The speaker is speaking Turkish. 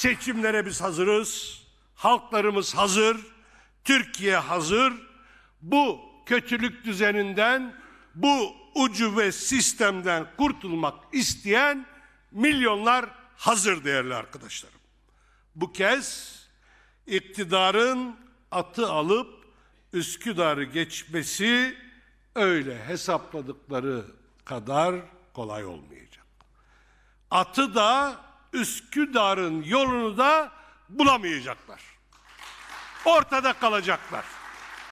Seçimlere biz hazırız. Halklarımız hazır. Türkiye hazır. Bu kötülük düzeninden, bu ucu ve sistemden kurtulmak isteyen milyonlar hazır değerli arkadaşlarım. Bu kez iktidarın atı alıp Üsküdar'ı geçmesi öyle hesapladıkları kadar kolay olmayacak. Atı da Üsküdar'ın yolunu da bulamayacaklar. Ortada kalacaklar.